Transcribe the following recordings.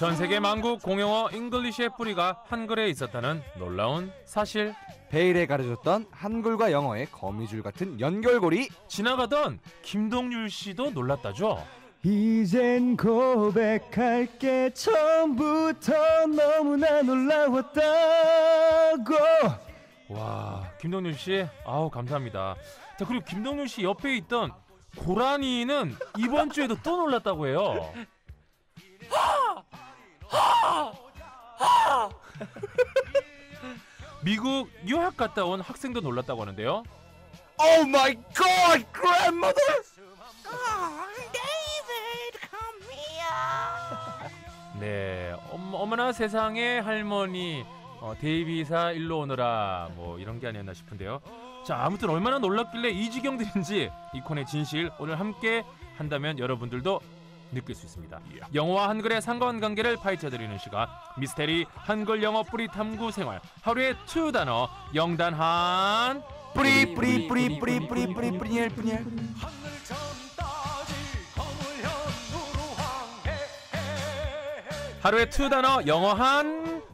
전 세계 만국 공용어 잉글리시의 뿌리가 한글에 있었다는 놀라운 사실. 베일에 가려졌던 한글과 영어의 거미줄 같은 연결고리. 지나가던 김동률 씨도 놀랐다죠. 이젠 고백할게 처음부터 너무나 놀라웠다고. 와, 김동률 씨, 아우 감사합니다. 자, 그리고 김동률 씨 옆에 있던 고라니는 이번 주에도 또 놀랐다고 해요. 미국 유학 갔다 온 학생도 놀랐다고 하는데요. Oh my god, grandmother! David, come here. 네, 어머나 세상에 할머니 어, 데이비사 일로 오너라 뭐 이런 게 아니었나 싶은데요. 자, 아무튼 얼마나 놀랐길래 이 지경들인지 이콘의 진실 오늘 함께 한다면 여러분들도 느낄 수 있습니다. 예. 영어와 한글의 상관관계를 파헤쳐드리는 시간 미스테리 한글 영어 뿌리 탐구 생활 하루에 투 단어 영단 한 뿌리 뿌리 뿌리 뿌리 뿌리 뿌리 뿌리엘 뿌리엘 하루에 투 단어 영어 한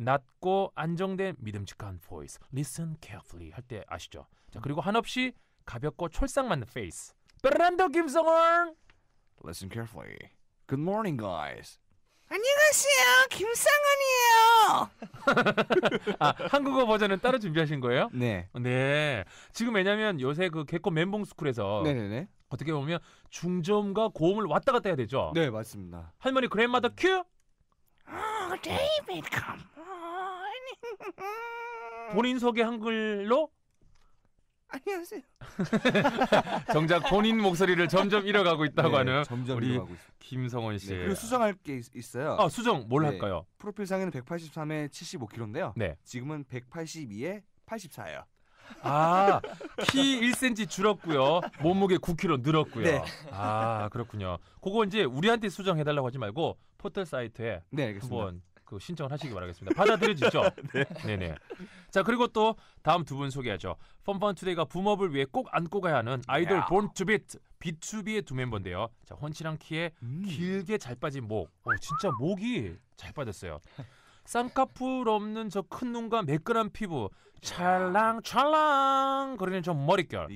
낮고 안정된 믿음직한 voice. Listen carefully 할 때 아시죠? 자 음. 그리고 한없이 가볍고 촐싹 맞는 face. 베란더 김성원. Listen carefully. Good morning, guys. 안녕하세요, 김상원이에요. 아, 한국어 버전은 따로 준비하신 거예요? 네. 네. 지금 왜냐면 요새 그 개코 멘붕 스쿨에서 네네네. 어떻게 보면 중저과 고음을 왔다 갔다 해야 되죠. 네, 맞습니다. 할머니 그랜마더 큐. Oh, David, 본인 소개 한글로 안녕하세요. 정작 본인 목소리를 점점 잃어가고 있다고 네, 하는 점점 우리 늘어가고 김성원 네, 씨. 네, 그리고 수정할 게 있, 있어요. 아 수정 뭘 네, 할까요? 프로필 상에는 183에 75kg인데요. 네. 지금은 182에 84예요. 아, 키 1cm 줄었고요. 몸무게 9kg 늘었고요. 네. 아, 그렇군요. 그거 이제 우리한테 수정해 달라고 하지 말고 포털 사이트에 네, 한번 그 신청을 하시기 바라겠습니다. 받아들여지죠? 네. 네자 그리고 또 다음 두 분 소개하죠. 펀펀 투데이가 붐업을 위해 꼭 안고 가야 하는 아이돌 본투비트비투비의두 멤버인데요. 자 헌칠한 키에 음. 길게 잘 빠진 목. 어 진짜 목이 잘 빠졌어요. 쌍꺼풀 없는 저 큰 눈과 매끈한 피부 찰랑찰랑 거리는 저 머릿결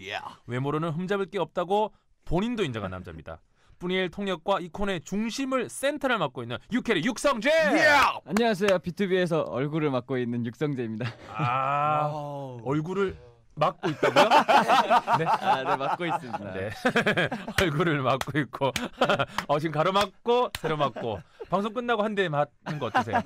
외모로는 흠잡을 게 없다고 본인도 인정한 남자입니다 브니엘 통역과 이콘의 중심을 센터를 맡고 있는 유캐리 육성재. Yeah! 안녕하세요. B2B에서 얼굴을 맡고 있는 육성재입니다. 아 얼굴을 맡고 있다고요? 네. 아, 네, 맡고 있습니다. 네. 얼굴을 맡고 있고, 어, 지금 가로막고, 세로막고, 방송 끝나고 한 대 맞는 거 어떠세요?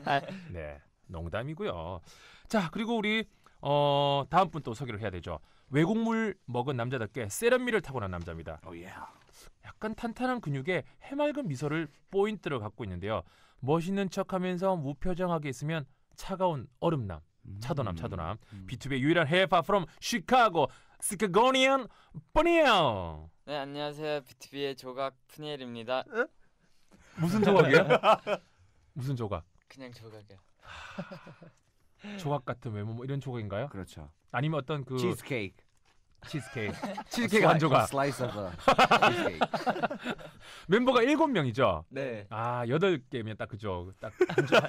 네, 농담이고요. 자, 그리고 우리, 어, 다음 분 또 소개를 해야 되죠. 외국물 먹은 남자답게 세련미를 타고난 남자입니다. Oh, yeah. 약간 탄탄한 근육에 해맑은 미소를 포인트로 갖고 있는데요. 멋있는 척하면서 무표정하게 있으면 차가운 얼음남, 음. 차도남, 차도남. B2B의 음. 유일한 해파 f r 시카고, 시카고니언 뿌니엘. 네 안녕하세요 b t o 의 조각 푸니엘입니다. 무슨 조각이야? 무슨 조각? 그냥 조각이요. 조각 같은 외모 뭐 이런 조각인가요? 그렇죠. 아니면 어떤 그 치즈케이크. 치즈케이크. 치즈케이크 한 조각. 슬라이스 오브 치즈케이크. 멤버가 일곱 명이죠. 네. 아 여덟 개면 딱 그죠. 딱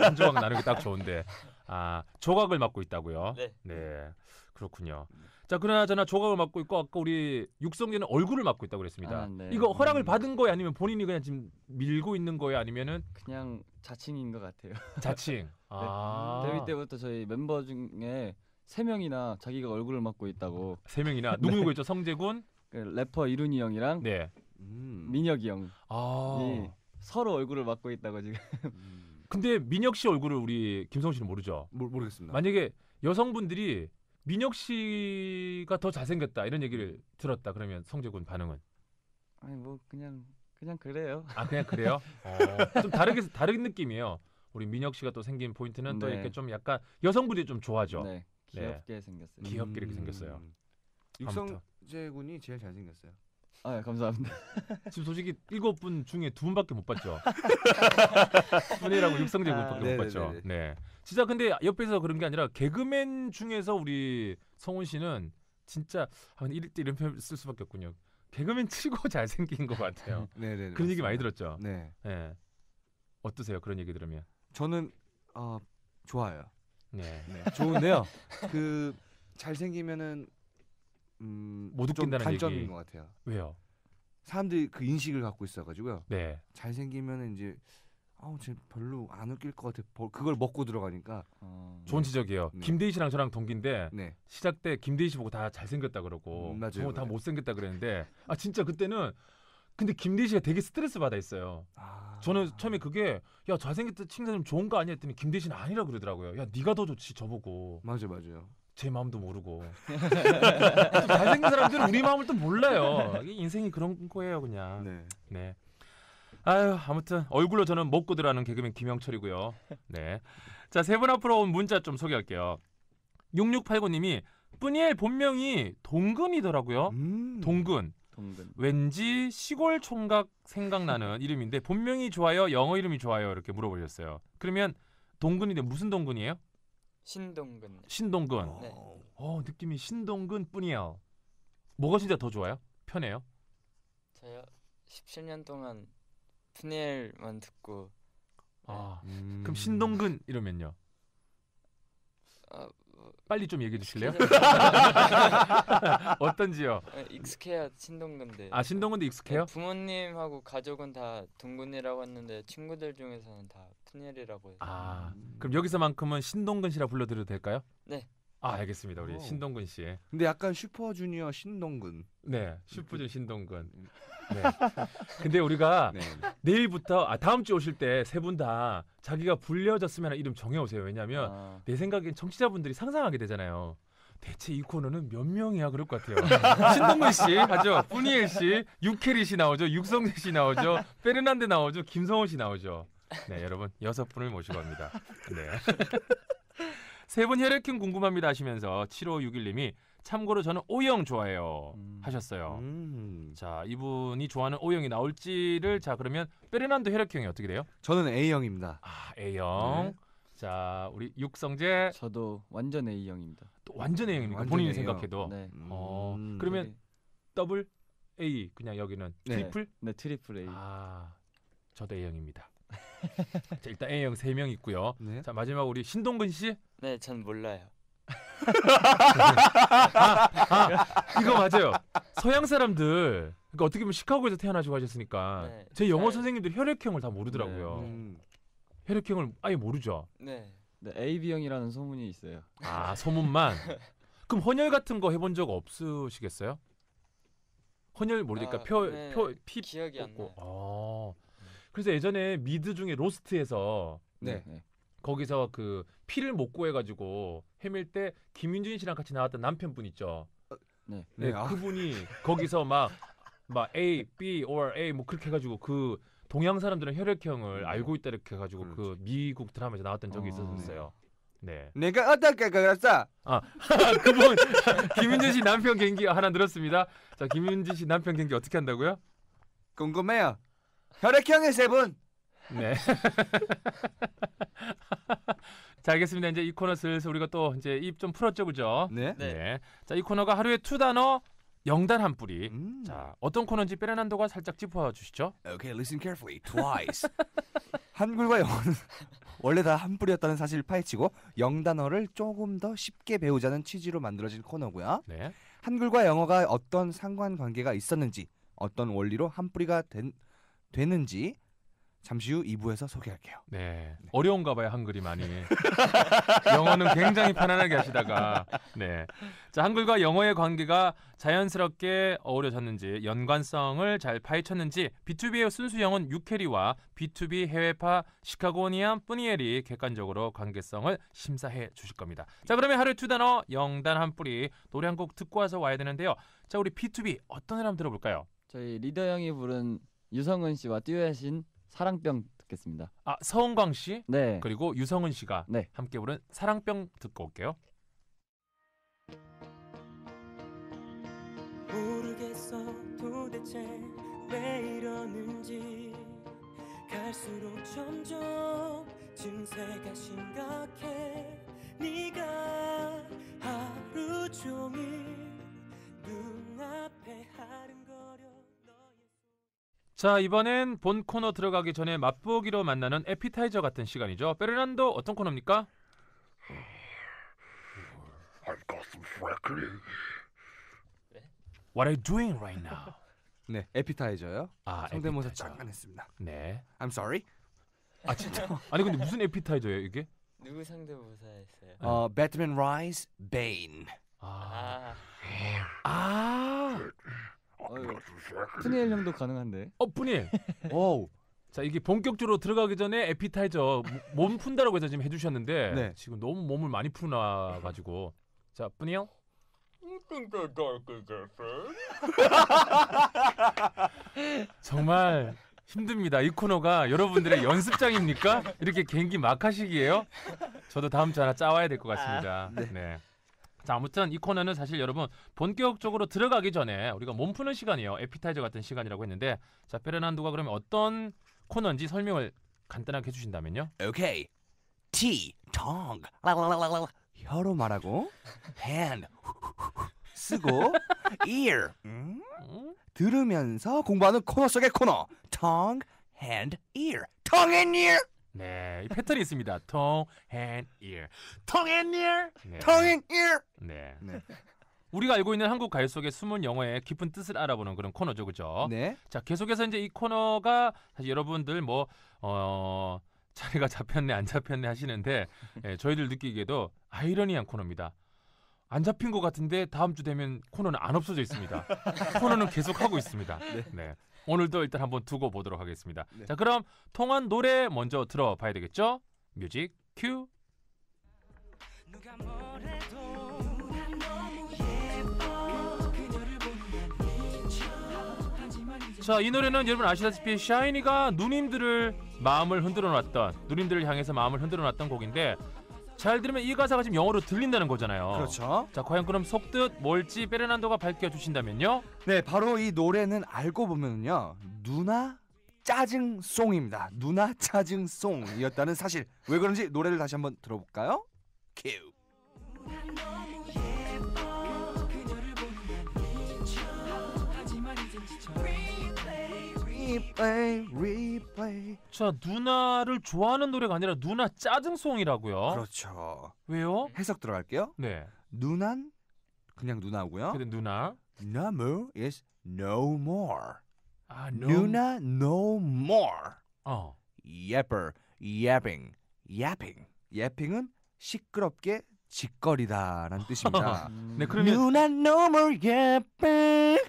한 조각 나누기 딱 좋은데. 아 조각을 맡고 있다고요. 네. 네. 그렇군요. 자 그러나저나 조각을 맡고 있고 아까 우리 육성재는 얼굴을 맡고 있다고 그랬습니다. 아, 네. 이거 허락을 음. 받은 거예요? 아니면 본인이 그냥 지금 밀고 있는 거예요? 아니면은 그냥 자칭인 것 같아요. 자칭. 네. 아. 네. 데뷔 때부터 저희 멤버 중에 세 명이나 자기가 얼굴을 맡고 있다고 세 명이나 누구 네. 누구 있죠? 성재군, 그 래퍼 이룬이 형이랑 네. 음. 민혁이 형아 서로 얼굴을 맡고 있다고 지금 음. 근데 민혁 씨 얼굴을 우리 김성훈 씨는 모르죠. 모르, 모르겠습니다. 만약에 여성분들이 민혁 씨가 더 잘생겼다 이런 얘기를 들었다 그러면 성재군 반응은 아니 뭐 그냥 그냥 그래요. 아 그냥 그래요? 어, 좀 다르게 다른 느낌이에요. 우리 민혁 씨가 또 생긴 포인트는 또 네. 이렇게 좀 약간 여성분들이 좀 좋아하죠. 네. 귀엽게 네. 생겼어요. 귀엽게 이렇게 음. 생겼어요. 육성재군이 제일 잘생겼어요. 아 예, 감사합니다. 지금 솔직히 일곱 분 중에 두 분밖에 못 봤죠. 손해라고 육성재군밖에 아, 못 봤죠. 네, 진짜 근데 옆에서 그런 게 아니라 개그맨 중에서 우리 성훈 씨는 진짜 아, 이럴 때 이런 표현 쓸 수밖에 없군요. 개그맨 치고 잘생긴 것 같아요. 네네. 그런 얘기 많이 들었죠. 네. 네. 어떠세요? 그런 얘기 들으면? 저는 어, 좋아요. 네. 네. 좋은데요. 그 잘생기면은 음, 못 웃긴다는 단점인 얘기. 것 같아요. 왜요? 사람들이 그 인식을 갖고 있어가지고요. 네. 잘생기면은 이제 아우 쟤 별로 안 웃길 것 같아. 그걸 먹고 들어가니까. 어... 네. 좋은 지적이에요. 네. 김대희 씨랑 저랑 동기인데 네. 시작 때 김대희 씨 보고 다 잘생겼다 그러고 음, 맞아요, 다 맞아요. 못생겼다 그랬는데 아 진짜 그때는 근데 김대희 씨가 되게 스트레스 받아 있어요. 아... 저는 처음에 그게 야 잘생겼다 칭찬 좀 좋은 거 아니야 했더니 김대희 아니라 그러더라고요. 야 네가 더 좋지 저보고. 맞아 맞아요. 제 마음도 모르고 잘생긴 사람들은 우리 마음을 또 몰라요. 인생이 그런 거예요 그냥. 네. 네. 아유 아무튼 얼굴로 저는 먹고 들어는 개그맨 김영철이고요. 네. 자세 분 앞으로 온 문자 좀 소개할게요. 6689님이 뿌니엘 본명이 동근이더라고요. 음. 동근. 정답. 음, 네. 왠지 시골 총각 생각나는 이름인데 본명이 좋아요, 영어 이름이 좋아요 이렇게 물어보셨어요. 그러면 동근인데 무슨 동근이에요? 신동근. 신동근. 어. 네. 어, 느낌이 신동근뿐이에요. 뭐가 진짜 더 좋아요? 편해요? 저요 17년 동안 푸니엘만 듣고 아 음. 그럼 신동근 이러면요? 어, 빨리 좀 얘기해 주실래요? 어떤지요? 네, 익숙해요 신동근대. 아 신동근대 익숙해요? 네, 부모님하고 가족은 다 동근이라고 했는데 친구들 중에서는 다 푸니엘이라고 해요. 아 그럼 여기서만큼은 신동근 씨라 불러드려도 될까요? 네. 아 알겠습니다 우리 오. 신동근 씨 근데 약간 슈퍼주니어 신동근. 네슈퍼주 음. 신동근 네 근데 우리가 네. 내일부터 아 다음 주 오실 때 세 분 다 자기가 불려졌으면 이름 정해 오세요 왜냐하면 아, 내 생각엔 청취자분들이 상상하게 되잖아요 대체 이 코너는 몇 명이야 그럴 것 같아요 신동근 씨 하죠 뿌니엘 씨 육혜리 씨 나오죠 육성재 씨 나오죠 페르난데 나오죠 김성호 씨 나오죠 네 여러분 여섯 분을 모시고 합니다 네. 세분 혈액형 궁금합니다 하시면서 7561님이 참고로 저는 O형 좋아해요 음. 하셨어요. 음. 자 이분이 좋아하는 O형이 나올지를 자 그러면 페르난도 혈액형이 어떻게 돼요? 저는 A형입니다. 아 A형. 네. 자 우리 육성재 저도 완전 A형입니다. 또 완전 A형입니까? 완전 본인이 A형. 생각해도. 네. 어 음. 그러면 네. 더블 A 그냥 여기는 네. 트리플? 네 트리플 A. 아 저도 A형입니다. 자, 일단 A형 3명 있고요. 네. 자, 마지막 우리 신동근 씨. 네, 전 몰라요. 아, 아, 아, 그거 맞아요. 서양 사람들 그러니까 어떻게 보면 시카고에서 태어나시고 하셨으니까 네, 제 영어 잘- 선생님들 혈액형을 다 모르더라고요. 네. 음. 혈액형을 아예 모르죠. 네. 네, AB 형이라는 소문이 있어요. 아 소문만. 그럼 헌혈 같은 거 해본 적 없으시겠어요? 헌혈 모르니까 아, 표, 네, 표, 피 기억이 안 뽑고. 나요. 어, 그래서 예전에 미드 중에 로스트에서 네. 네. 거기서 그 피를 못 구해가지고 헤맬 때김윤진 씨랑 같이 나왔던 남편분 있죠. 어, 네. 네. 네, 아. 그분이 거기서 막 막 A, B, or A 뭐 그렇게 해가지고 그 동양 사람들은 혈액형을 음. 알고 있다 이렇게 해가지고 그 미국 드라마에서 나왔던 적이 어, 있었어요. 네. 네. 내가 어떻게 그랬어? 아 그분 김윤진 씨 남편 경기 하나 늘었습니다. 자 김윤진 씨 남편 경기 어떻게 한다고요? 궁금해요. 혈액형의 세븐 네. 자, 알겠습니다. 이제 이 코너 슬슬 우리가 또 이제 입 좀 풀었죠, 그죠? 네. 네. 네. 자, 이 코너가 하루에 투 단어 영단 한 뿌리. 음. 자, 어떤 코너인지 페르난도가 살짝 짚어 주시죠. Okay, listen carefully. Twice. 한글과 영어는 원래 다 한 뿌리였다는 사실을 파헤치고 영단어를 조금 더 쉽게 배우자는 취지로 만들어진 코너고요. 네. 한글과 영어가 어떤 상관관계가 있었는지 어떤 원리로 한 뿌리가 된 되는지 잠시 후 2부에서 소개할게요. 네. 네. 어려운가 봐요, 한글이 많이. 영어는 굉장히 편안하게 하시다가. 네. 자, 한글과 영어의 관계가 자연스럽게 어우러졌는지, 연관성을 잘 파헤쳤는지, B2B의 순수 영은 유캐리와 B2B 해외파 시카고니안 뿌니엘이 객관적으로 관계성을 심사해 주실 겁니다. 자, 그러면 하루 두 단어, 영단 한 뿌리, 노래 한 곡 듣고 와서 와야 되는데요. 자, 우리 B2B 어떤 사람 들어볼까요? 저희 리더 형이 부른 유성은 씨와 듀엣인 사랑병 듣겠습니다. 아 서은광 씨 네. 그리고 유성은 씨가 네. 함께 부른 사랑병 듣고 올게요. 모르겠어 도대체 왜 이러는지 갈수록 점점 증세가 심각해 네가 하루 종일 눈앞에 하는 자 이번엔 본 코너 들어가기 전에 맛보기로 만나는 에피타이저 같은 시간이죠. 페르난도 어떤 코너입니까? I've g 네? What are you doing right now? 네, 에피타이저요. 아, 성대모사 잠깐 했습니다. 네. I'm sorry. 아 진짜? 아니 근데 무슨 에피타이저예요 이게? 누구 상대모사했어요? 아. 어, 배트맨 라이즈 베인. 아. 아. 아. 푸니엘 형도 가능한데. 어 푸니엘. 오. 자 이게 본격적으로 들어가기 전에 에피타이저 몸 푼다라고 해서 지금 해주셨는데 네. 지금 너무 몸을 많이 풀어 가지고 자 푸니엘. 정말 힘듭니다. 이 코너가 여러분들의 연습장입니까? 이렇게 갱기 막하시기에요? 저도 다음 주 하나 짜와야 될 것 같습니다. 아, 네. 네. 자, 아무튼 이 코너는 사실 여러분 본격적으로 들어가기 전에 우리가 몸 푸는 시간이에요. 에피타이저 같은 시간이라고 했는데 자, 페르난도가 그러면 어떤 코너인지 설명을 간단하게 해주신다면요. Okay. T, o n g 혀로 말하고 hand 쓰고 ear 음? 들으면서 공부하는 코너 속의 코너 t o n g hand, ear. t o n g and ear. 네, 이 패턴이 있습니다. 통, o n g u e and ear, 네. 네. 우리가 알고 있는 한국 가요 속의 숨은 영어의 깊은 뜻을 알아보는 그런 코너죠, 그죠? 네. 자, 계속해서 이제 이 코너가 사실 여러분들 뭐 어, 자리가 잡혔네, 안 잡혔네 하시는데 예, 저희들 느끼기에도 아이러니한 코너입니다. 안 잡힌 것 같은데 다음 주 되면 코너는 안 없어져 있습니다. 코너는 계속 하고 있습니다. 네. 네. 오늘도 일단 한번 두고 보도록 하겠습니다. 네. 자, 그럼 통한 노래 먼저 들어봐야 되겠죠? 뮤직 큐. 자, 이 노래는 여러분 아시다시피 샤이니가 누님들을 마음을 흔들어 놨던 누님들을 향해서 마음을 흔들어 놨던 곡인데 잘 들으면 이 가사가 지금 영어로 들린다는 거잖아요. 그렇죠. 자, 과연 그럼 속뜻 뭘지 베르난도가 밝혀 주신다면요? 네, 바로 이 노래는 알고 보면요. 누나 짜증송입니다. 누나 짜증송이었다는 사실. 왜 그런지 노래를 다시 한번 들어볼까요? 큐. replay, replay. 자 누나를 좋아하는 노래가 아니라 누나 짜증송이라고요. 그렇죠. 왜요? 해석 들어갈게요. 네. 누난 그냥 누나고요. 근데 누나. No more is no more. 아, no. 누나 no more. 어. Yapper, yapping, yapping. Yapping은 시끄럽게 짓거리다라는 뜻입니다. 네, 그러면 누나 no more yapping.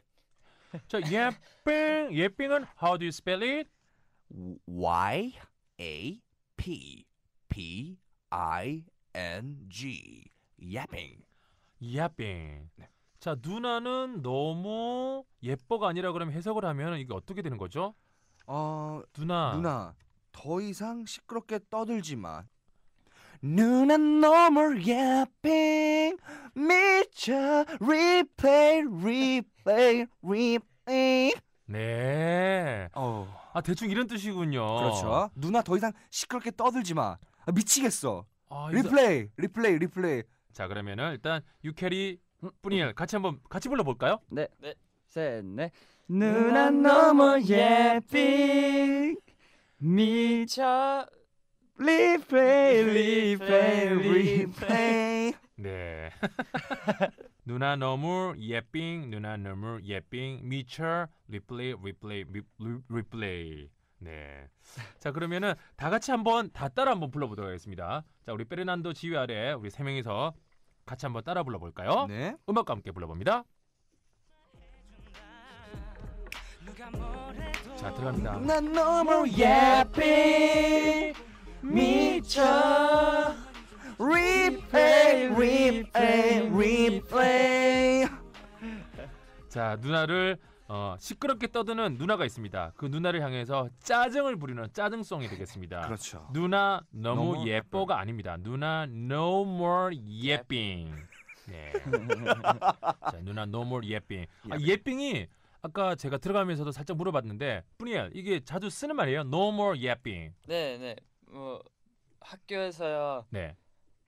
자, 예삥. 예삥은 how do you spell it? Y A P P I N G. 야핑. 야핑. 네. 자, 누나는 너무 예뻐가 아니라 그러면 해석을 하면 이게 어떻게 되는 거죠? 어, 누나. 누나. 더 이상 시끄럽게 떠들지 마. 눈안 너무 예핑 미쳐 replay replay replay 네. 어. 아 대충 이런 뜻이군요. 그렇죠. 누나 더 이상 시끄럽게 떠들지 마. 아, 미치겠어. 아, 리플레이, 리플레이, 리플레이. 자 그러면은 일단 유캐리 음, 뿌니엘 같이 한번 같이 불러볼까요? 네. 네. 셋, 넷. 누나 너무 예삐 미쳐 리플레이 리플레이 리플레이 네 누나 너무 예삥 누나 너무 예삥 미쳐 리플레이 리플레이 리플레이 네. 자 그러면은 다 같이 한번 다 따라 한번 불러보도록 하겠습니다. 자 우리 페르난도 지휘 아래 우리 세 명이서 같이 한번 따라 불러볼까요? 네. 음악과 함께 불러봅니다. 자 들어갑니다. 난 너무 예삐 미쳐 replay replay 자 누나를 어, 시끄럽게 떠드는 누나가 있습니다. 그 누나를 향해서 짜증을 부리는 짜증송이 되겠습니다. 그렇죠. 누나 너무, 너무 예뻐가 예뻐. 네. 아닙니다. 누나 no more 예빙. 네. 자, 누나 no more 예빙. 아, 예빙이 아까 제가 들어가면서도 살짝 물어봤는데 뿐이야 이게 자주 쓰는 말이에요. no more 예빙. 네, 네. 뭐 학교에서야 네.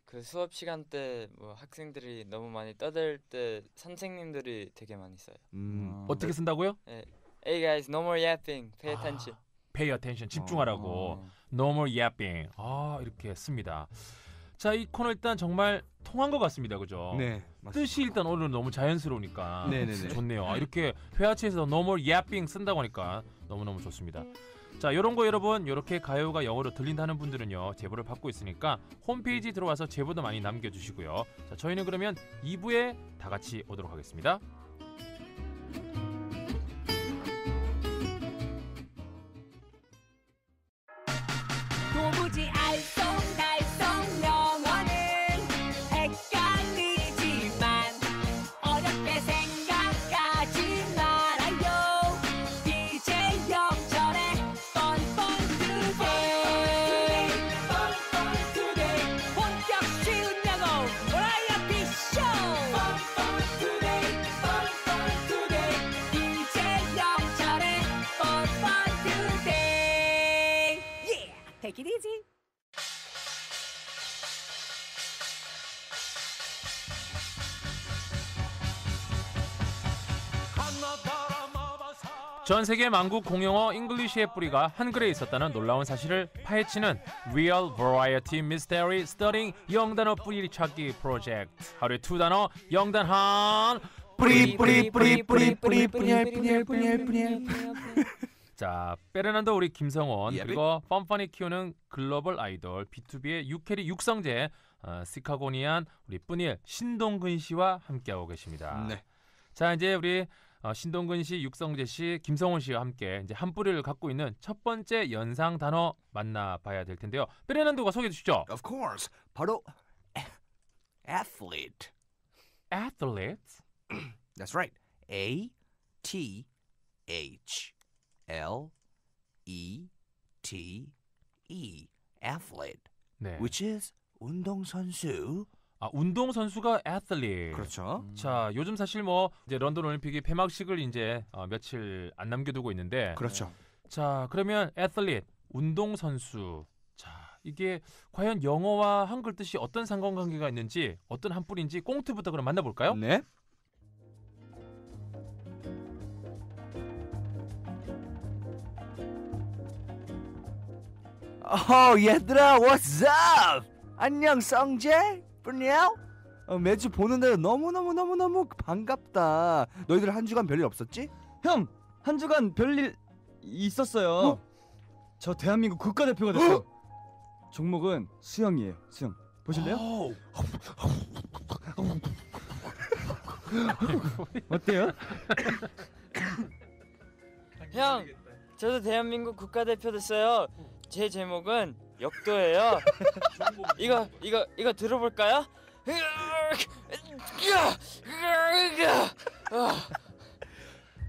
그 수업 시간 때 뭐 학생들이 너무 많이 떠들 때 선생님들이 되게 많이 써요. 음. 아. 어떻게 쓴다고요? 네. Hey guys, no more yapping. Pay attention. 아, pay attention. 집중하라고. 어. No more yapping. 아 이렇게 씁니다. 자, 이 코너 일단 정말 통한 것 같습니다. 그죠? 네. 맞습니다. 뜻이 일단 오늘 너무 자연스러우니까 네네네. 네, 네. 좋네요. 아, 이렇게 회화체에서 no m o r yapping 쓴다고 하니까 너무너무 좋습니다. 자 요런 거 여러분 요렇게 가요가 영어로 들린다는 분들은요 제보를 받고 있으니까 홈페이지 들어와서 제보도 많이 남겨주시고요 자 저희는 그러면 2부에 다같이 오도록 하겠습니다 전 세계 만국 공용어 잉글리시의 뿌리가 한글에 있었다는 놀라운 사실을 파헤치는 Real Variety Mystery Studying 영단어 뿌리 찾기 프로젝트 하루에 두 단어 영단 한 뿌리 뿌리 뿌리 뿌리 뿌리 뿌리 뿌리 뿌리 뿌리 자 페르난도 우리 김성원 그리고 펀펀이 키우는 글로벌 아이돌 B2B의 유캐리 육성재 어, 시카고니안 우리 뿌 뿐일 신동근 씨와 함께하고 계십니다. 네. 자 이제 우리 어, 신동근 씨, 육성재 씨, 김성훈 씨와 함께 이제 한 뿌리를 갖고 있는 첫 번째 연상 단어 만나봐야 될 텐데요. 페르난도가 소개해 주시죠. Of course. 바로 athlete. Athlete. That's right. A T H L E T E athlete. 네. which is 운동선수 아, 운동 선수가 애틀릿. 그렇죠. 음. 자, 요즘 사실 뭐 이제 런던 올림픽이 폐막식을 이제 어, 며칠 안 남겨두고 있는데. 그렇죠. 자, 그러면 a t h 운동 선수. 자, 이게 과연 영어와 한글 뜻이 어떤 상관관계가 있는지, 어떤 한뿔인지 꽁트부터 그럼 만나볼까요? 네. 어, 얘들아, what's up? 안녕, 성재? 뿐이야? 어, 매주 보는데 너무너무너무너무 반갑다. 너희들 한 주간 별일 없었지? 형! 한 주간 별일 있었어요. 어? 저 대한민국 국가대표가 됐어 어? 종목은 수영이에요. 수영. 보실래요? 어때요? 형, 저도 대한민국 국가대표 됐어요. 제 제목은 역도예요. 이거 이거 이거 들어볼까요?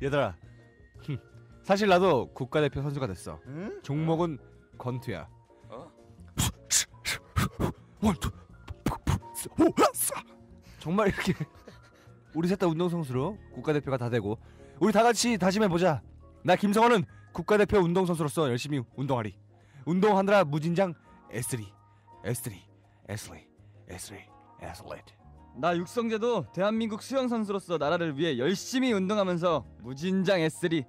얘들아, 사실 나도 국가대표 선수가 됐어. 응? 종목은 권투야. 원투, 어? 오 정말 이렇게 우리 셋다 운동 선수로 국가대표가 다 되고 우리 다 같이 다짐해 보자. 나 김성원은 국가대표 운동 선수로서 열심히 운동하리. 운동하느라 무진장 S3 S3 S3 S3 S3 나 육성재도 대한민국 수영 선수로서 나라를 위해 열심히 운동하면서 무진장 S3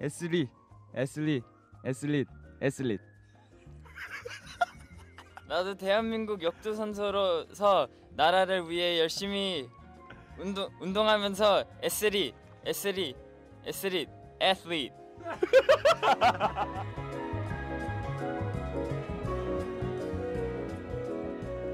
S3 S3 S3 S3 나도 대한민국 역도 선수로서 나라를 위해 열심히 운동 운동하면서 S3 S3 S3 S3 a t h l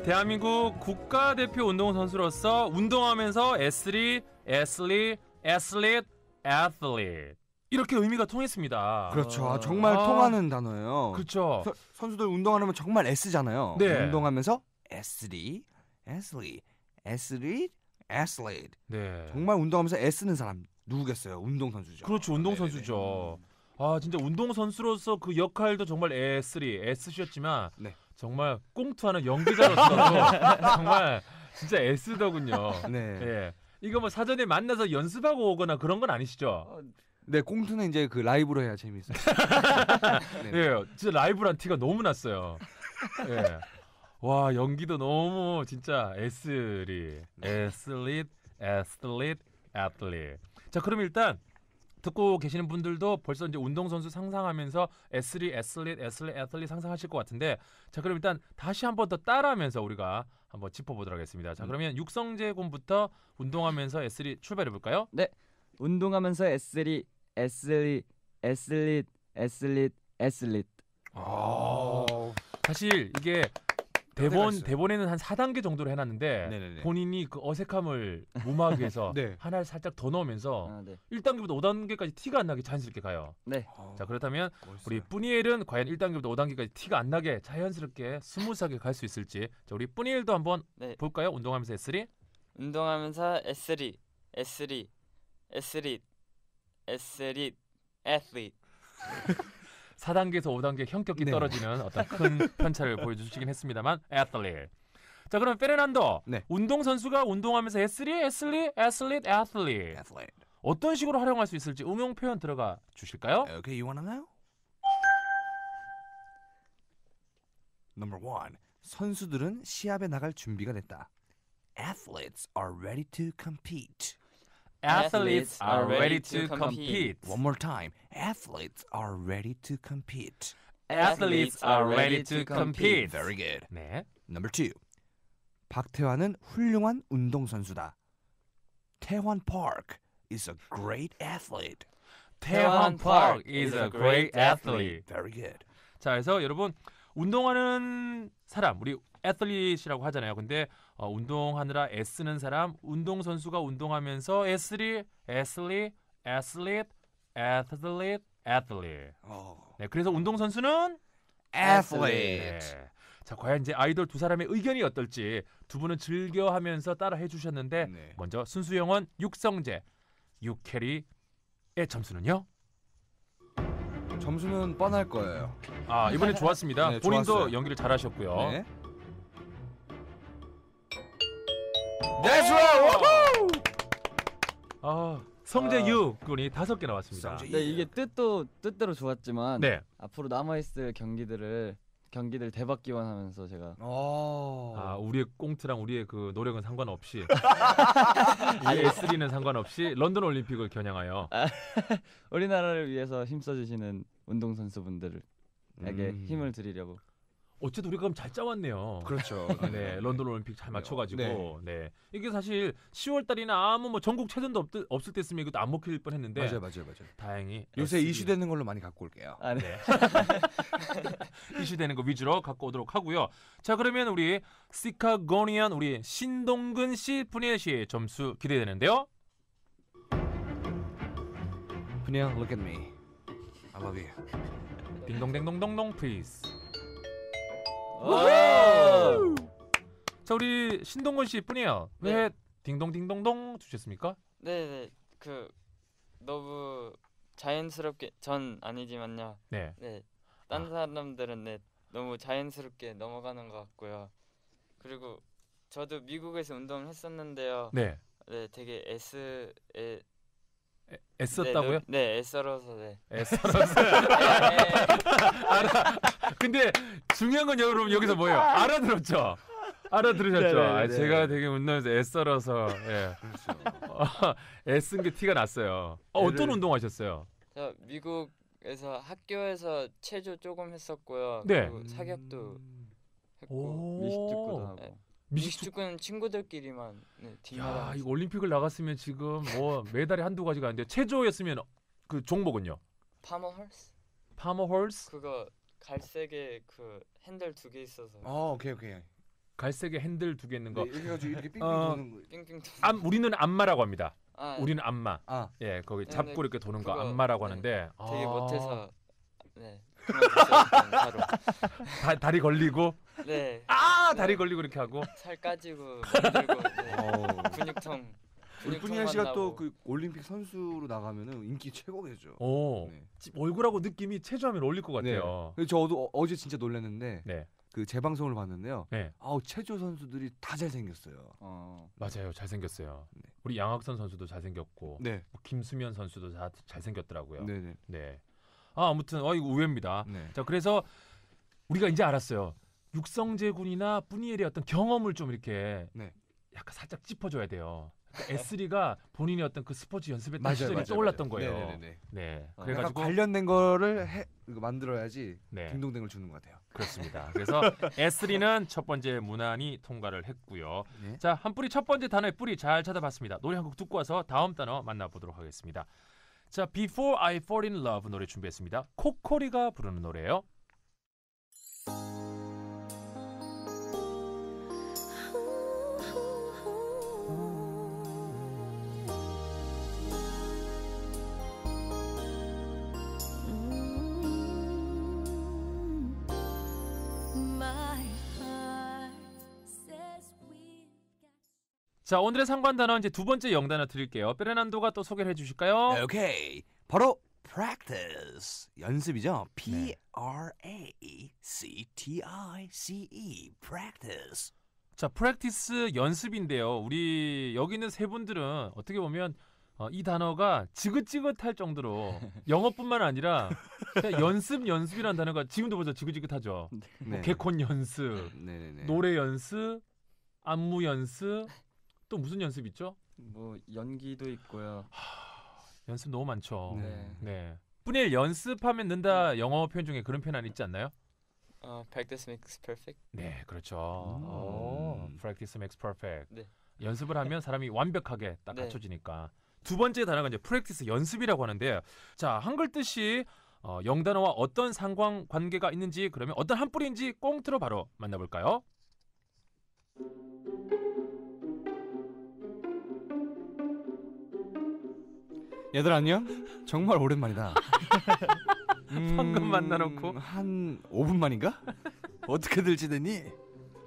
대한민국 국가대표 운동선수로서 운동하면서 S3, S3, S3, a t h l e t 이렇게 의미가 통했습니다. 그렇죠. 아, 정말 아, 통하는 단어예요. 그렇죠. 서, 선수들 운동하면 정말 S잖아요. 네. 운동하면서 S3, S3, S3, a t h l e t 네. 정말 운동하면서 S는 사람 누구겠어요? 운동선수죠. 그렇죠. 운동선수죠. 네. 네네. 아 진짜 운동선수로서 그 역할도 정말 S3, S였지만 네. 정말 꽁투하는 연기자로서 정말 진짜 애쓰더군요. 네. 예. 이거 뭐 사전에 만나서 연습하고 오거나 그런 건 아니시죠? 네, 꽁투는 이제 그 라이브로 해야 재밌어요. 네. 예, 진짜 라이브란 티가 너무 났어요. 예. 와, 연기도 너무 진짜 애쓰리, 네. 애슬릿, 애슬릿, 애슬릿. 자, 그럼 일단 듣고 계시는 분들도 벌써 이제 운동선수 상상하면서 S3, 애슬릿, 애슬릿, 애슬릿 상상하실 것 같은데 자 그럼 일단 다시 한번 더 따라하면서 우리가 한번 짚어보도록 하겠습니다. 자 음. 그러면 육성재군부터 운동하면서 S3 출발해볼까요? 네. 운동하면서 S3, S3, 애슬릿, 애슬릿, 애슬릿. 아 사실 이게 대본 대본에는 한 4단계 정도로 해놨는데 네네네. 본인이 그 어색함을 무마하기 위해서 네. 하나를 살짝 더 넣으면서 아, 네. 1단계부터 5단계까지 티가 안 나게 자연스럽게 가요. 네. 자 그렇다면 아, 멋있어요. 우리 뿌니엘은 과연 1단계부터 5단계까지 티가 안 나게 자연스럽게 스무스하게 갈 수 있을지 자 우리 뿌니엘도 한번 네. 볼까요? 운동하면서 S3 운동하면서 S3 S3 S3 S3 S3 athlete 4단계에서 5단계 형격이 네. 떨어지는 어떤 큰 편차를 보여주시긴 했습니다만 애틀릿. 자 그럼 페르난도 네. 운동 선수가 운동하면서 S3, S3, 애슬릿, 애틀릿 Athlete. 어떤 식으로 활용할 수 있을지 응용 표현 들어가 주실까요? 네, okay, you wanna know? Number one, 선수들은 시합에 나갈 준비가 됐다. Athletes are ready to compete. Athletes are ready to compete. One more time. Athletes are ready to compete. Athletes are ready to compete. Very good. 네. Number two. 박태환은 훌륭한 운동선수다. 태환 Park is a great athlete. 태환 Park is a great athlete. Very good. 자, 그래서 여러분 운동하는 사람 우리 애틀릿이라고 하잖아요. 근데 어, 운동하느라 애쓰는 사람, 운동선수가 운동하면서 애쓰리, 애슬리, 애슬릿, 애슬릿, 애슬릿. 어. 네, 그래서 운동선수는 a t h l e 네. 자, 과연 이제 아이돌 두 사람의 의견이 어떨지 두 분은 즐겨하면서 따라 해주셨는데 네. 먼저 순수영원 육성재, 육캐리의 점수는요? 점수는 뻔할 거예요. 아 이번에 좋았습니다. 네, 본인도 좋았어요. 연기를 잘하셨고요. 네. That's 네, 아, 성재 유 아. 군이 다섯 개 나왔습니다. 네, 이게 뜻도 뜻대로 좋았지만 네. 앞으로 남아 있을 경기들을 경기들 대박 기원하면서 제가 아. 아 우리의 꽁트랑 우리의 그 노력은 상관없이 S3는 상관없이 런던 올림픽을 겨냥하여 아, 우리나라를 위해서 힘써주시는 운동선수분들에게 음. 힘을 드리려고 어쨌든 우리가 그럼 잘 짜왔네요. 그렇죠. 네, 네, 런던 올림픽 잘 맞춰가지고. 네. 네. 이게 사실 10월 달이나 아무 뭐 전국 체전도 없, 없을 때쯤에 이것도 안 먹힐 뻔했는데 맞아요, 맞아요, 맞아요. 다행히 요새 SB 이슈되는 걸로 많이 갖고 올게요. 아, 네. 네. 이슈되는 거 위주로 갖고 오도록 하고요. 자 그러면 우리 시카고니언 우리 신동근 씨, 분예 씨의 점수 기대되는데요. 분야, look at me. I love you. 딩동댕동동동 please. 아. 자 우리 신동건 씨뿐이에요. 네. 왜 딩동딩동동 주셨습니까? 네네 그 너무 자연스럽게 전 아니지만요. 네. 네. 딴 아. 사람들은 네 너무 자연스럽게 넘어가는 것 같고요. 그리고 저도 미국에서 운동을 했었는데요. 네. 네 되게 S에 애썼다고요? 네, 네, 애써서 네. 애써서. 네. 네. 알아. 근데 중요한 건 여러분 여기서 뭐예요? 알아들었죠? 알아들으셨죠? 네, 아, 제가 되게 웃으면서 애써서 예. 아, 그렇죠. 어, 애쓴 게 티가 났어요. 어, 애를... 어떤 운동하셨어요? 저 미국에서 학교에서 체조 조금 했었고요. 네. 사격도 음. 했고 미식축구도 하고. 네. 미식축구는 친구들끼리만 네, 야, 이 올림픽을 나갔으면 지금 뭐 메달이 한두 가지가 안 돼. 체조였으면 그 종목은요? 파머 홀스. 파머 홀스? 그거 갈색에 그 핸들 두 개 있어서. 어, 오케이 오케이. 갈색에 핸들 두 개 있는 거. 네, 이렇게 가지고 이렇게 어, 삥삥 어, 도는 거. 빙빙 암, 우리는 안마라고 합니다. 아, 네. 우리는 안마. 아. 예, 거기 네, 잡고 네, 이렇게 도는 그거, 안마라고 네. 하는데. 되게 아, 못해서 네. 요 다, 다리 걸리고 네. 아 네. 다리 네. 걸리고 이렇게 하고. 살 까지고 힘들고 네. 어. 근육통. 우리 뿐이아 씨가 또 그 올림픽 선수로 나가면은 인기 최고겠죠. 어. 네. 얼굴하고 느낌이 체조하면 어울릴 것 같아요. 네. 저도 어, 어제 진짜 놀랐는데 네. 그 재방송을 봤는데요. 네. 아우 체조 선수들이 다 잘생겼어요. 어. 맞아요, 잘생겼어요. 네. 우리 양학선 선수도 잘생겼고, 네. 뭐 김수면 선수도 다 잘생겼더라고요. 네네. 네. 아 아무튼 어 이거 우회입니다. 네. 자 그래서 우리가 이제 알았어요. 육성재군이나 뿌니엘의 어떤 경험을 좀 이렇게 네. 약간 살짝 짚어줘야 돼요. 그러니가 본인의 어떤 그 스포츠 연습했던 맞아요, 시절이 맞아요, 떠올랐던 맞아요. 거예요. 네네네. 네, 네, 네. 네, 어, 그래가지고 관련된 거를 해 이거 만들어야지 네. 딩동댕을 주는 것 같아요. 그렇습니다. 그래서 S3는 첫 번째 무난히 통과를 했고요. 네. 자, 한 뿌리 첫 번째 단어의 뿌리 잘 찾아봤습니다. 노래 한곡 듣고 와서 다음 단어 만나보도록 하겠습니다. 자, Before I Fall in Love 노래 준비했습니다. 코코리가 부르는 노래예요. 자 오늘의 상관 단어 이제 두 번째 영단어 드릴게요. 페르난도가 또 소개를 해주실까요? 오케이. 바로 practice 연습이죠. P R A C T I C E practice. 자, practice 연습인데요. 우리 여기 있는 세 분들은 어떻게 보면 어, 이 단어가 지긋지긋할 정도로 영어뿐만 아니라 연습 연습이라는 단어가 지금도 보죠 지긋지긋하죠. 네. 뭐 개콘 연습, 네, 네, 네. 노래 연습, 안무 연습, 또 무슨 연습 있죠? 뭐 연기도 있고요. 하, 연습 너무 많죠. 네. 네. 뿐일 연습하면 는다 영어 표현 중에 그런 표현 안 있지 않나요? 어, practice makes perfect. 네, 그렇죠. 오, 음. 어, practice makes perfect. 네. 연습을 하면 사람이 완벽하게 딱 네. 갖춰지니까. 두 번째 단어가 이제 p r a c 연습이라고 하는데 자, 한글 뜻이 어, 영단어와 어떤 상관 관계가 있는지 그러면 어떤 한 뿌리인지 꽁트로 바로 만나볼까요? 얘들 안녕? 정말 오랜만이다. 음, 방금 만나놓고 한 5분 만인가? 어떻게들 지내니?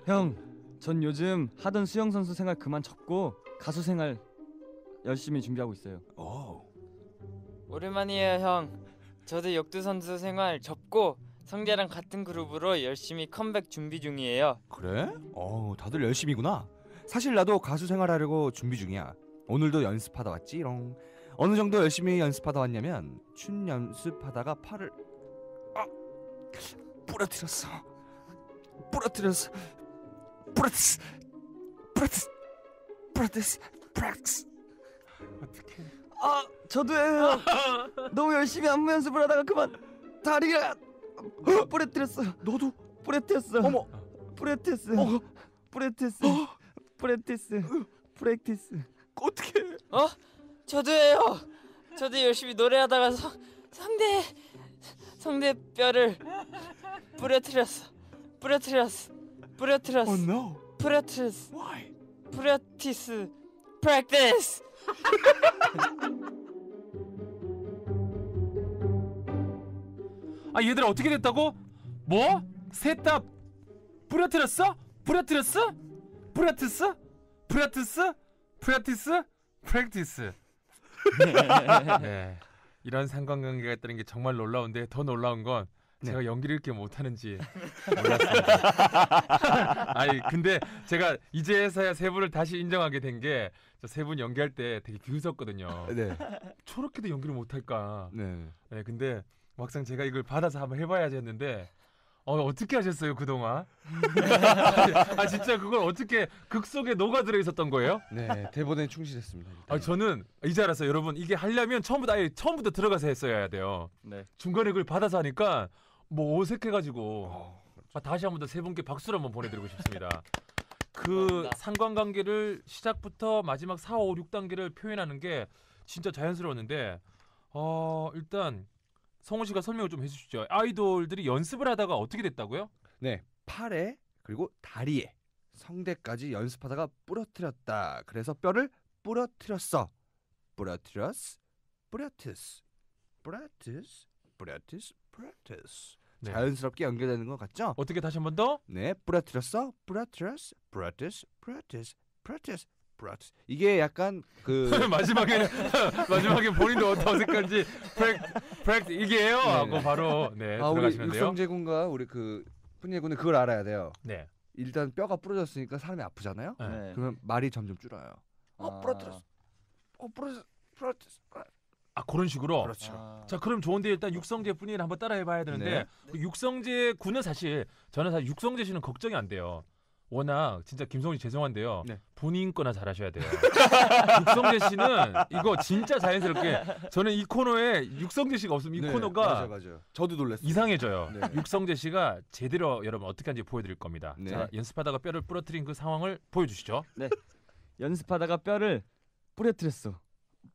형, 전 요즘 하던 수영 선수 생활 그만 접고 가수 생활 열심히 준비하고 있어요. 오. 오랜만이에요, 형. 저도 역두 선수 생활 접고 성재랑 같은 그룹으로 열심히 컴백 준비 중이에요. 그래? 어, 다들 열심이구나. 사실 나도 가수 생활하려고 준비 중이야. 오늘도 연습하다 왔지롱. 어느 정도 열심히 연습하다 왔냐면 춘 연습하다가 팔을 아 부러뜨렸어 부러뜨렸어 부러뜨렸어 부러뜨렸어 부러뜨렸어 부러뜨렸어 어떻게 아 저도요 너무 열심히 안무 연습을 하다가 그만 다리가 부러뜨렸어 너도 부러뜨렸어 어머 부러뜨렸어 어. 부러뜨렸어 프레티스 프렉티스 어떻게 어? 어? 저도해요 저도 열심히 노래하다가 성, 성대 성대 뼈를 부러뜨렸어. 부러뜨렸어. 부러뜨렸어. Oh no. 부러뜨렸어. Why? 프레티스 프랙티스. 아 얘들아 어떻게 됐다고? 뭐? 셋다 부러뜨렸어? 부러뜨렸어? 부러뜨렸어? 부러뜨렸어? 프레티스 프랙티스? 네. 네. 이런 상관관계가 있다는 게 정말 놀라운데 더 놀라운 건 네. 제가 연기를 이렇게 못하는지 몰랐습니다. 아니 근데 제가 이제서야 세 분을 다시 인정하게 된 게 저세분 연기할 때 되게 비웃었거든요. 네. 저렇게도 연기를 못할까. 네. 네. 근데 막상 제가 이걸 받아서 한번 해봐야지 했는데 어, 어떻게 하셨어요, 그동안? 아, 진짜 그걸 어떻게 극 속에 녹아들어 있었던 거예요? 네, 대본에 충실했습니다. 아, 저는 이제 알았어요. 여러분, 이게 하려면 처음부터, 아예 처음부터 들어가서 했어야 돼요. 네. 중간에 그걸 받아서 하니까 뭐 어색해가지고. 어, 그렇죠. 아, 다시 한번 더 세 분께 박수를 한번 보내드리고 싶습니다. 그 감사합니다. 상관관계를 시작부터 마지막 4, 5, 6단계를 표현하는 게 진짜 자연스러웠는데, 어, 일단 성우 씨가 설명을 좀 해주시죠. 아이돌들이 연습을 하다가 어떻게 됐다고요? 네, 팔에 그리고 다리에 성대까지 연습하다가 부러뜨렸다. 그래서 뼈를 부러뜨렸어. 부러뜨렸, 부러뜨스, 부러뜨스, 부러뜨스, 부러뜨스. 네. 자연스럽게 연결되는 것 같죠? 어떻게 다시 한 번 더? 네, 부러뜨렸어, 부러뜨렸, 부러뜨스, 부러뜨스, 부러뜨스, 브라츠 이게 약간 그 마지막에 마지막에 본인도 어색한지 프랙 프 이게요 네. 하고 바로 네 아, 우 들어가시면 돼요. 육성재 군과 우리 그푸니 군은 그걸 알아야 돼요. 네. 일단 뼈가 부러졌으니까 사람이 아프잖아요. 네. 네. 그러면 말이 점점 줄어요. 어부러뜨어어 부러졌 부러졌. 아 그런 식으로. 그렇죠. 아. 자 그럼 좋은데 일단 육성재 뿐이 한번 따라해봐야 되는데 네. 육성재 군은 사실 저는 사실 육성재 씨는 걱정이 안 돼요. 워낙 진짜 김성훈 씨 죄송한데요. 네. 본인 거나 잘하셔야 돼요. 육성재 씨는 이거 진짜 자연스럽게 저는 이 코너에 육성재 씨가 없으면 이 네, 코너가 맞아. 저도 놀랐어요. 이상해져요. 네. 육성재 씨가 제대로 여러분 어떻게 하는지 보여드릴 겁니다. 네. 자, 연습하다가 뼈를 부러뜨린 그 상황을 보여주시죠. 네. 연습하다가 뼈를 뿌려뜨렸어.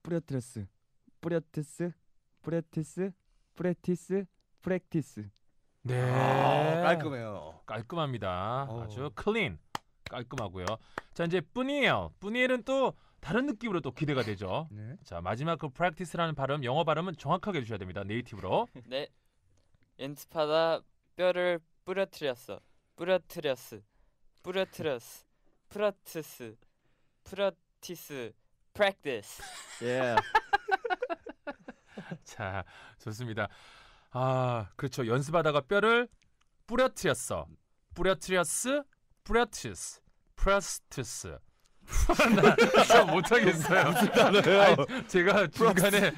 뿌려뜨렸어. 뿌려뜨스. 뿌려뜨스. 프레티스. 프랙티스. 네. 아, 깔끔해요. 깔끔합니다. 어. 아주 클린. 깔끔하고요. 자, 이제 뿌니엘. 뿌니엘은 또 다른 느낌으로 또 기대가 되죠. 네. 자, 마지막 그 p r a c 라는 발음, 영어 발음은 정확하게 해 주셔야 됩니다. 네이티브로. 네. 엔스파다 뼈를 뿌려뜨렸어. 뿌려뜨렸어. 뿌려뜨렸어. 프라트스. 프라티스. p r a c 예. 자, 좋습니다. 아, 그렇죠. 연습하다가 뼈를 뿌려트렸어. 뿌려트렸스, 뿌려트스, 프라스트스. 나 못하겠어요. 아니, 제가 중간에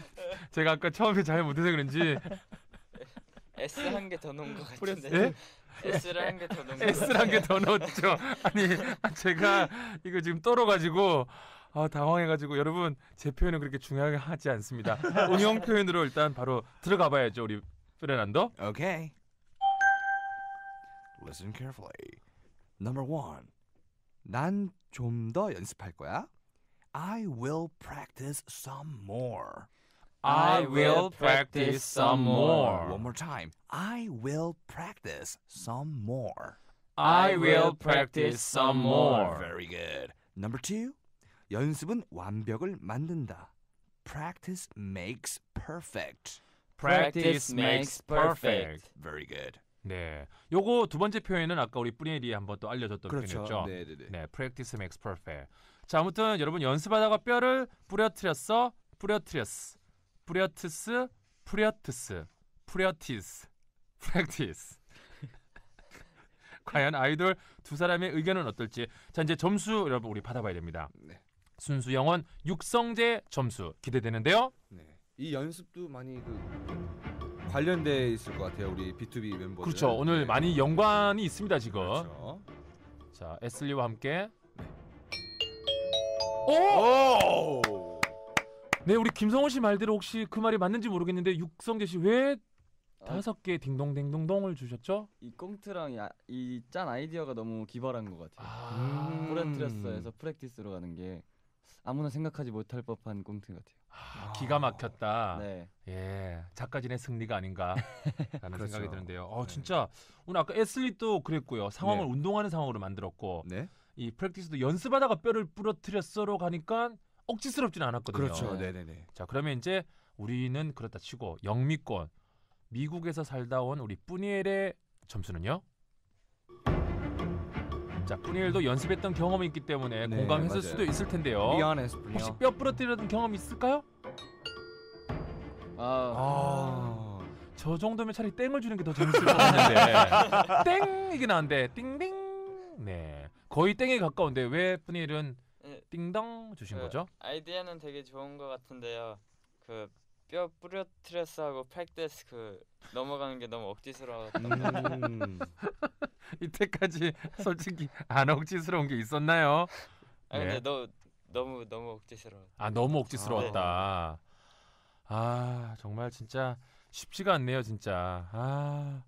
제가 아까 처음에 잘 못해서 그런지 S 한 개 더 넣은 것 같은데. 예? S를 한개더 넣은 S를 한 개 더 넣었죠. 아니 아, 제가 이거 지금 떨어가지고 아, 당황해가지고 여러분 제 표현은 그렇게 중요하게 하지 않습니다. 응용 표현으로 일단 바로 들어가봐야죠 우리 Fernando. Okay. Listen carefully. Number one. 난 좀 더 연습할 거야. I will practice some more. I will practice some more. One more time. I will practice some more. I will practice some more. Very good. Number two. 연습은 완벽을 만든다. Practice makes perfect. Practice makes perfect. Very good. 네. 요거 두 번째 표현은 아까 우리 뿌리에 대해 한번 또 알려줬던 그렇죠. 표현이었죠. 네네네. 네, practice makes perfect. 자, 아무튼 여러분 연습하다가 뼈를 뿌려트렸어, 뿌려트렸어, 뿌려트스, 뿌려트스, 뿌려티스, practice. 과연 아이돌 두 사람의 의견은 어떨지. 자, 이제 점수 여러분 우리 받아봐야 됩니다. 네. 순수 영원 육성제 점수 기대되는데요. 네. 이 연습도 많이 그 관련돼 있을 것 같아요. 우리 B2B 멤버들. 그렇죠. 오늘 네. 많이 연관이 있습니다 지금. 그렇죠. 자 에슬리와 함께. 네. 오! 오! 네 우리 김성훈씨 말대로 혹시 그 말이 맞는지 모르겠는데 육성재 씨왜 아. 다섯 개 딩동댕동동을 주셨죠? 이 꽁트랑 이 짠 아이디어가 너무 기발한 것 같아요. 아~ 음~, 음. 프렌트레스에서 프랙티스로 가는 게 아무나 생각하지 못할 법한 꽁트 같아요. 아, 기가 막혔다. 네. 예, 작가진의 승리가 아닌가라는 그렇죠. 생각이 드는데요. 어, 네. 진짜 오늘 아까 애슬리도 그랬고요. 상황을 네. 운동하는 상황으로 만들었고 네. 이 프랙티스도 연습하다가 뼈를 부러뜨렸어로 가니까 억지스럽지는 않았거든요. 그렇죠. 네, 네, 네. 자, 그러면 이제 우리는 그렇다 치고 영미권 미국에서 살다 온 우리 뿌니엘의 점수는요? 자, 푸니엘도 연습했던 경험이 있기 때문에 네, 공감했을 맞아요. 수도 있을 텐데요. Be h o n e 혹시 뼈 부러뜨렸던 경험 있을까요? 아. 아. 저 정도면 차라리 땡을 주는 게 더 재밌을 것 같은데. 땡이긴 한데 띵띵. 네. 거의 땡에 가까운데 왜 푸니엘은 예. 띵동 주신 그 거죠? 아이디어는 되게 좋은 것 같은데요. 그뼈 뿌려트레스 하고 팩데스크 그 넘어가는 게 너무 억지스러웠던 음. 이때까지 솔직히 안 억지스러운 게 있었나요? 아 근데 네. 너 너무 너무 억지스러워. 아 너무 억지스러웠다. 아, 네. 아 정말 진짜 쉽지가 않네요 진짜. 아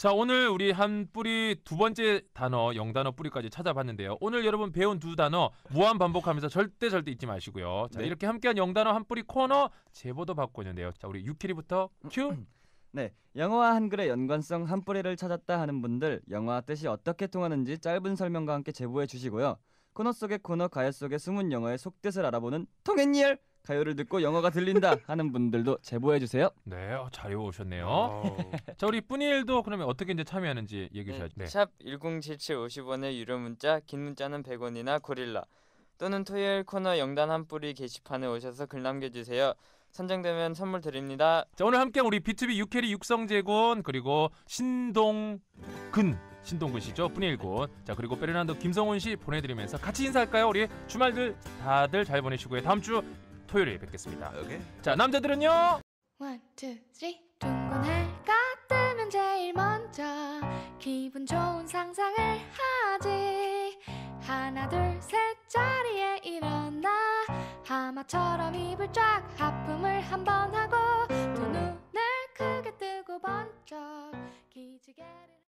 자, 오늘 우리 한 뿌리 두 번째 단어, 영단어 뿌리까지 찾아봤는데요. 오늘 여러분 배운 두 단어 무한 반복하면서 절대 절대 잊지 마시고요. 자, 네. 이렇게 함께한 영단어 한 뿌리 코너 제보도 받고 있는데요. 자, 우리 유키리부터 큐. 네, 영어와 한글의 연관성 한 뿌리를 찾았다 하는 분들 영어와 뜻이 어떻게 통하는지 짧은 설명과 함께 제보해 주시고요. 코너 속의 코너, 가야 속의 숨은 영어의 속뜻을 알아보는 통행 리얼 가요를 듣고 영어가 들린다 하는 분들도 제보해 주세요. 네, 어, 잘 외우셨네요. 어. 자, 우리 뿌니도 그러면 어떻게 이제 참여하는지 얘기해 주셔야죠. 네. 샵1077 50원의 유료 문자, 긴 문자는 100원이나 고릴라 또는 토요일 코너 영단 한 뿌리 게시판에 오셔서 글 남겨주세요. 선정되면 선물 드립니다. 자, 오늘 함께 우리 B2B 유캐리 육성재군 그리고 신동근 신동근 씨죠. 뿌니군 자, 그리고 베르난도 김성훈 씨 보내드리면서 같이 인사할까요? 우리 주말들 다들 잘 보내시고요. 다음 주 토요일에 뵙겠습니다. 오케이. 자, 남자들은요. One, 둥근 해가 뜨면 제일 먼저 기분 좋은 상상을 하지. 하나, 둘, 셋 자리에 일어나 하마처럼 입을 쫙 하품을 한번 하고 두 눈을 크게 뜨고 번쩍 기지개를